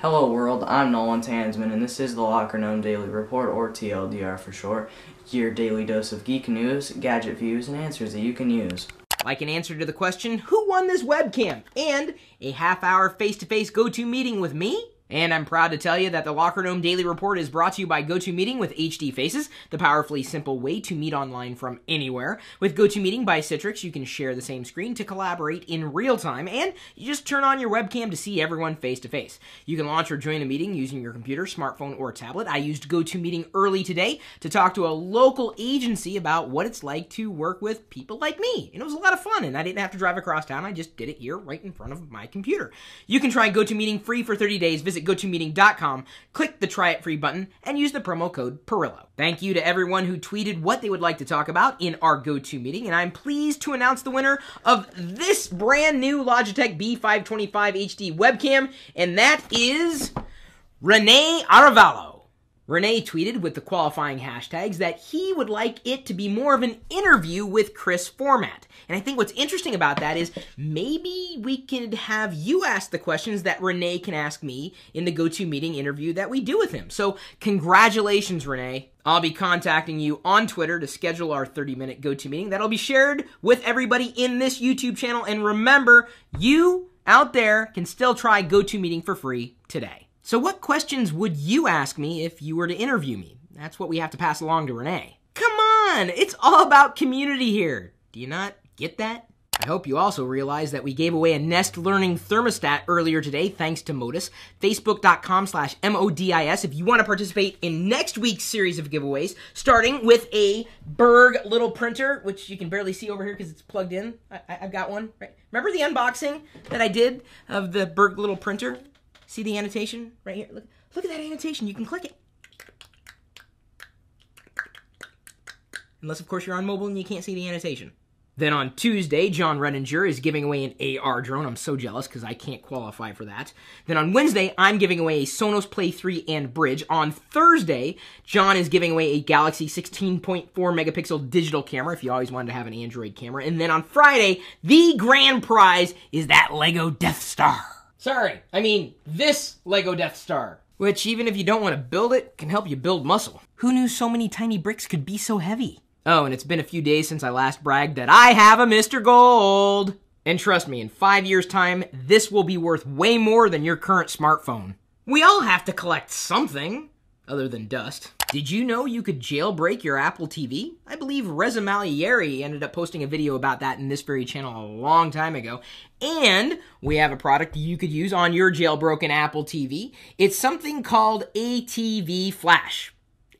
Hello world, I'm Nolan Tansman and this is the Locker Gnome Daily Report, or TLDR for short, your daily dose of geek news, gadget views, and answers that you can use. Like an answer to the question, who won this webcam? And a half hour face-to-face go-to meeting with me? And I'm proud to tell you that the Locker Room Daily Report is brought to you by GoToMeeting with HD Faces, the powerfully simple way to meet online from anywhere. With GoToMeeting by Citrix, you can share the same screen to collaborate in real time, and you just turn on your webcam to see everyone face to face. You can launch or join a meeting using your computer, smartphone, or tablet. I used GoToMeeting early today to talk to a local agency about what it's like to work with people like me. And it was a lot of fun, and I didn't have to drive across town. I just did it here right in front of my computer. You can try GoToMeeting free for 30 days. Visit GoToMeeting.com, click the Try It Free button, and use the promo code Perillo. Thank you to everyone who tweeted what they would like to talk about in our GoToMeeting, and I'm pleased to announce the winner of this brand new Logitech B525 HD webcam, and that is Renee Aravallo. Renee tweeted with the qualifying hashtags that he would like it to be more of an interview with Chris format. And I think what's interesting about that is maybe we could have you ask the questions that Renee can ask me in the go to meeting interview that we do with him. So, congratulations, Renee. I'll be contacting you on Twitter to schedule our 30 minute go to meeting that'll be shared with everybody in this YouTube channel. And remember, you out there can still try GoToMeeting for free today. So, what questions would you ask me if you were to interview me? That's what we have to pass along to Renee. Come on! It's all about community here! Do you not get that? I hope you also realize that we gave away a Nest Learning thermostat earlier today, thanks to Modis. Facebook.com slash M-O-D-I-S if you want to participate in next week's series of giveaways, starting with a Berg little printer, which you can barely see over here because it's plugged in. I- have got one. Right? Remember the unboxing that I did of the Berg little printer? See the annotation right here? Look, look at that annotation. You can click it. Unless, of course, you're on mobile and you can't see the annotation. Then on Tuesday, John Redinger is giving away an AR drone. I'm so jealous because I can't qualify for that. Then on Wednesday, I'm giving away a Sonos Play 3 and Bridge. On Thursday, John is giving away a Galaxy 16.4 megapixel digital camera if you always wanted to have an Android camera. And then on Friday, the grand prize is that Lego Death Star. Sorry. I mean, this Lego Death Star, which even if you don't want to build it, can help you build muscle. Who knew so many tiny bricks could be so heavy? Oh, and it's been a few days since I last bragged that I have a Mr. Gold! And trust me, in five years' time, this will be worth way more than your current smartphone. We all have to collect something other than dust. Did you know you could jailbreak your Apple TV? I believe Reza Malieri ended up posting a video about that in this very channel a long time ago. And we have a product you could use on your jailbroken Apple TV. It's something called ATV Flash.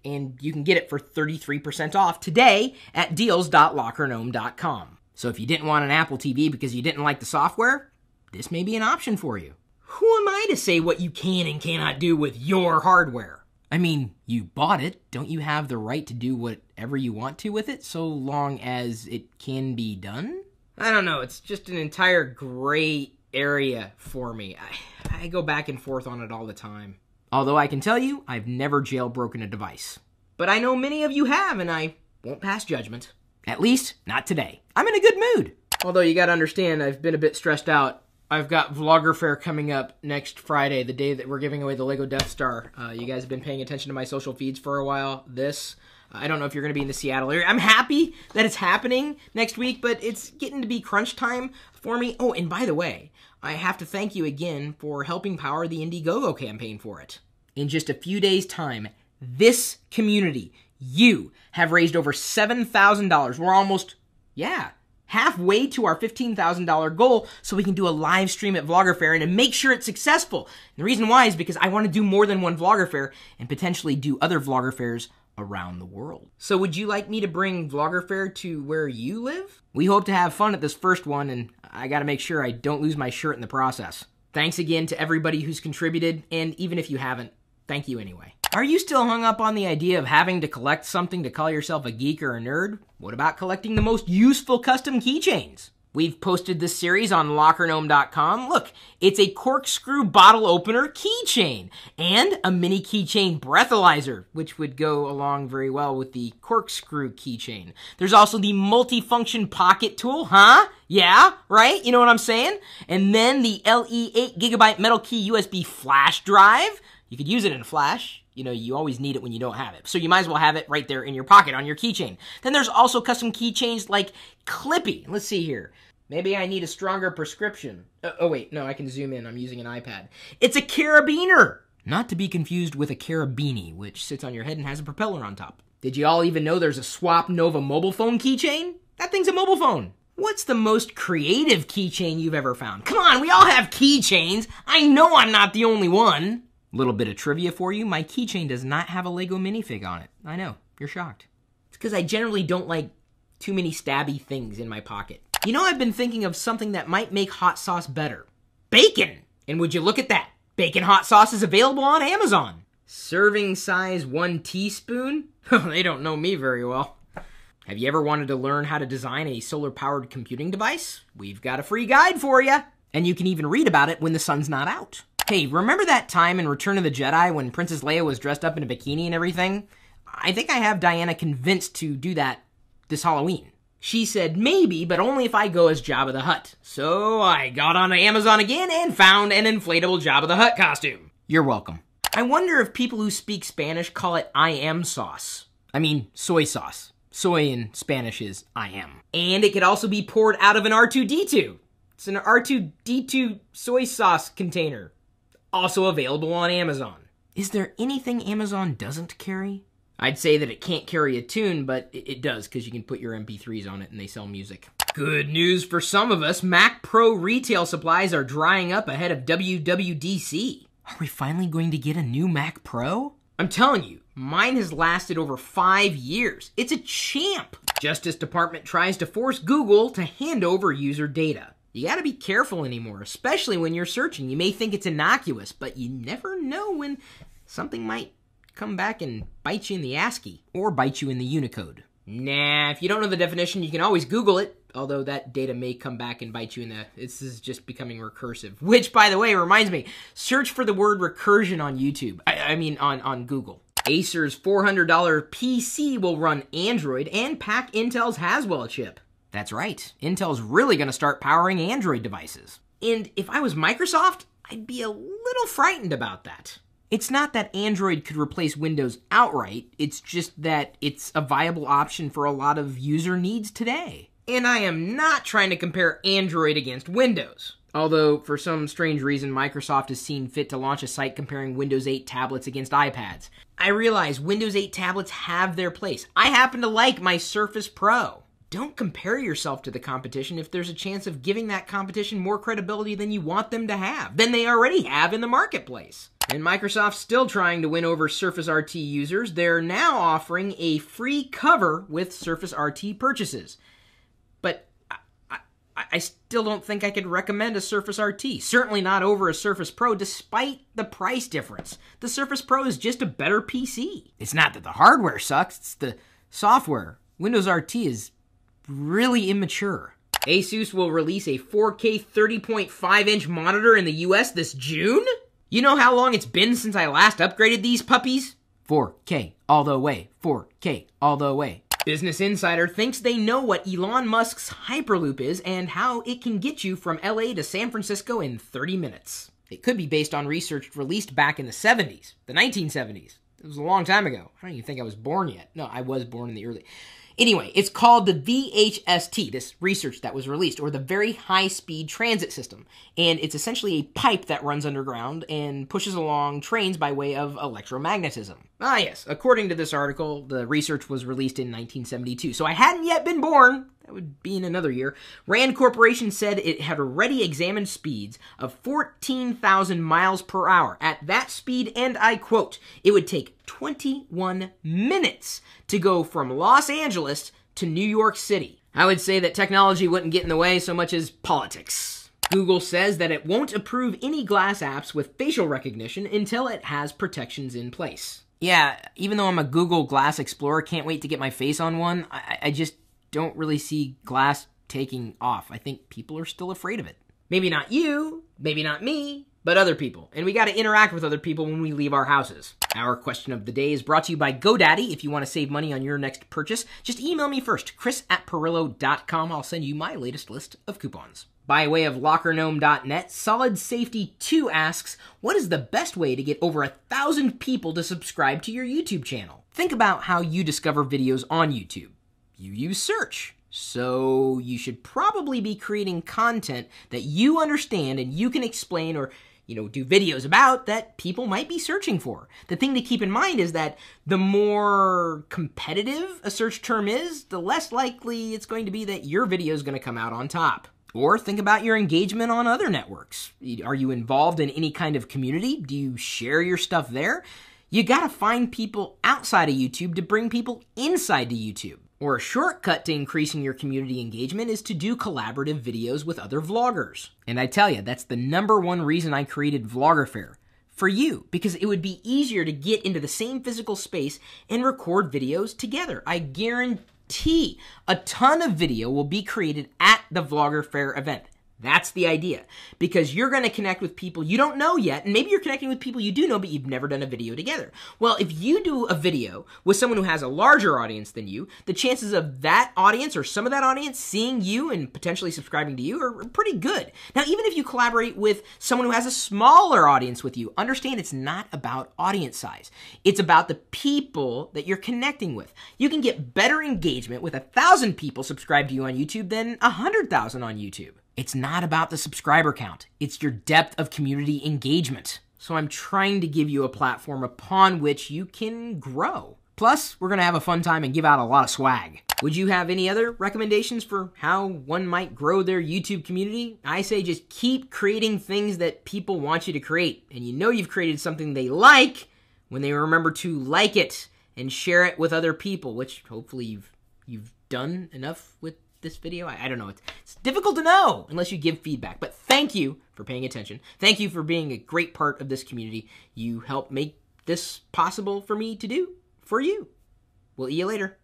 And you can get it for 33% off today at deals.lockernome.com. So if you didn't want an Apple TV because you didn't like the software, this may be an option for you. Who am I to say what you can and cannot do with your hardware? I mean, you bought it. Don't you have the right to do whatever you want to with it so long as it can be done? I don't know. It's just an entire gray area for me. I, I go back and forth on it all the time. Although I can tell you, I've never jailbroken a device. But I know many of you have, and I won't pass judgment. At least, not today. I'm in a good mood. Although you gotta understand, I've been a bit stressed out I've got Vlogger Fair coming up next Friday, the day that we're giving away the Lego Death Star. Uh, you guys have been paying attention to my social feeds for a while. This, I don't know if you're going to be in the Seattle area. I'm happy that it's happening next week, but it's getting to be crunch time for me. Oh, and by the way, I have to thank you again for helping power the Indiegogo campaign for it. In just a few days' time, this community, you, have raised over $7,000. We're almost, yeah, halfway to our $15,000 goal so we can do a live stream at Vlogger Fair and make sure it's successful. And the reason why is because I want to do more than one Vlogger Fair and potentially do other Vlogger Fairs around the world. So would you like me to bring Vlogger Fair to where you live? We hope to have fun at this first one and I got to make sure I don't lose my shirt in the process. Thanks again to everybody who's contributed and even if you haven't, Thank you anyway. Are you still hung up on the idea of having to collect something to call yourself a geek or a nerd? What about collecting the most useful custom keychains? We've posted this series on lockernome.com. Look, it's a corkscrew bottle opener keychain and a mini keychain breathalyzer, which would go along very well with the corkscrew keychain. There's also the multifunction pocket tool, huh? Yeah, right? You know what I'm saying? And then the LE8 gigabyte metal key USB flash drive you could use it in Flash. You know, you always need it when you don't have it. So you might as well have it right there in your pocket on your keychain. Then there's also custom keychains like Clippy. Let's see here. Maybe I need a stronger prescription. Oh, oh, wait, no, I can zoom in. I'm using an iPad. It's a carabiner! Not to be confused with a carabini, which sits on your head and has a propeller on top. Did you all even know there's a Swap Nova mobile phone keychain? That thing's a mobile phone. What's the most creative keychain you've ever found? Come on, we all have keychains. I know I'm not the only one. Little bit of trivia for you my keychain does not have a Lego minifig on it. I know, you're shocked. It's because I generally don't like too many stabby things in my pocket. You know, I've been thinking of something that might make hot sauce better bacon! And would you look at that? Bacon hot sauce is available on Amazon. Serving size one teaspoon? they don't know me very well. Have you ever wanted to learn how to design a solar powered computing device? We've got a free guide for you. And you can even read about it when the sun's not out. Hey, remember that time in Return of the Jedi when Princess Leia was dressed up in a bikini and everything? I think I have Diana convinced to do that this Halloween. She said maybe, but only if I go as Jabba the Hutt. So I got on Amazon again and found an inflatable Jabba the Hutt costume. You're welcome. I wonder if people who speak Spanish call it I am sauce. I mean, soy sauce. Soy in Spanish is I am. And it could also be poured out of an R2-D2. It's an R2-D2 soy sauce container also available on Amazon. Is there anything Amazon doesn't carry? I'd say that it can't carry a tune, but it does because you can put your MP3s on it and they sell music. Good news for some of us, Mac Pro retail supplies are drying up ahead of WWDC. Are we finally going to get a new Mac Pro? I'm telling you, mine has lasted over five years. It's a champ. Justice Department tries to force Google to hand over user data. You got to be careful anymore, especially when you're searching. You may think it's innocuous, but you never know when something might come back and bite you in the ASCII or bite you in the Unicode. Nah, if you don't know the definition, you can always Google it, although that data may come back and bite you in the. This is just becoming recursive. Which, by the way, reminds me search for the word recursion on YouTube. I, I mean, on, on Google. Acer's $400 PC will run Android and pack Intel's Haswell chip. That's right, Intel's really going to start powering Android devices. And if I was Microsoft, I'd be a little frightened about that. It's not that Android could replace Windows outright, it's just that it's a viable option for a lot of user needs today. And I am not trying to compare Android against Windows. Although, for some strange reason, Microsoft has seen fit to launch a site comparing Windows 8 tablets against iPads. I realize Windows 8 tablets have their place. I happen to like my Surface Pro don't compare yourself to the competition if there's a chance of giving that competition more credibility than you want them to have, than they already have in the marketplace. And Microsoft's still trying to win over Surface RT users. They're now offering a free cover with Surface RT purchases. But I, I, I still don't think I could recommend a Surface RT. Certainly not over a Surface Pro, despite the price difference. The Surface Pro is just a better PC. It's not that the hardware sucks, it's the software. Windows RT is really immature. Asus will release a 4K 30.5 inch monitor in the US this June? You know how long it's been since I last upgraded these puppies? 4K all the way, 4K all the way. Business Insider thinks they know what Elon Musk's Hyperloop is and how it can get you from LA to San Francisco in 30 minutes. It could be based on research released back in the 70s, the 1970s. It was a long time ago. I don't even think I was born yet. No, I was born in the early. Anyway, it's called the VHST, this research that was released, or the Very High Speed Transit System. And it's essentially a pipe that runs underground and pushes along trains by way of electromagnetism. Ah, yes, according to this article, the research was released in 1972. So I hadn't yet been born, that would be in another year, Rand Corporation said it had already examined speeds of 14,000 miles per hour. At that speed, and I quote, it would take 21 minutes to go from Los Angeles to New York City. I would say that technology wouldn't get in the way so much as politics. Google says that it won't approve any glass apps with facial recognition until it has protections in place. Yeah, even though I'm a Google Glass Explorer, can't wait to get my face on one, I, I just don't really see glass taking off. I think people are still afraid of it. Maybe not you, maybe not me, but other people. And we got to interact with other people when we leave our houses. Our question of the day is brought to you by GoDaddy. If you want to save money on your next purchase, just email me first, chris at perillo.com. I'll send you my latest list of coupons. By way of lockergnome.net, Solid Safety 2 asks, what is the best way to get over a thousand people to subscribe to your YouTube channel? Think about how you discover videos on YouTube you use search. So you should probably be creating content that you understand and you can explain or you know, do videos about that people might be searching for. The thing to keep in mind is that the more competitive a search term is, the less likely it's going to be that your video is going to come out on top. Or think about your engagement on other networks. Are you involved in any kind of community? Do you share your stuff there? You gotta find people outside of YouTube to bring people inside to YouTube. Or a shortcut to increasing your community engagement is to do collaborative videos with other vloggers. And I tell you, that's the number one reason I created Vlogger Fair for you because it would be easier to get into the same physical space and record videos together. I guarantee a ton of video will be created at the Vlogger Fair event. That's the idea. Because you're going to connect with people you don't know yet, and maybe you're connecting with people you do know, but you've never done a video together. Well, if you do a video with someone who has a larger audience than you, the chances of that audience or some of that audience seeing you and potentially subscribing to you are pretty good. Now, even if you collaborate with someone who has a smaller audience with you, understand it's not about audience size. It's about the people that you're connecting with. You can get better engagement with a thousand people subscribed to you on YouTube than a hundred thousand on YouTube. It's not about the subscriber count, it's your depth of community engagement. So I'm trying to give you a platform upon which you can grow. Plus, we're gonna have a fun time and give out a lot of swag. Would you have any other recommendations for how one might grow their YouTube community? I say just keep creating things that people want you to create. And you know you've created something they like when they remember to like it and share it with other people, which hopefully you've you've done enough with this video? I, I don't know. It's, it's difficult to know unless you give feedback. But thank you for paying attention. Thank you for being a great part of this community. You help make this possible for me to do for you. We'll see you later.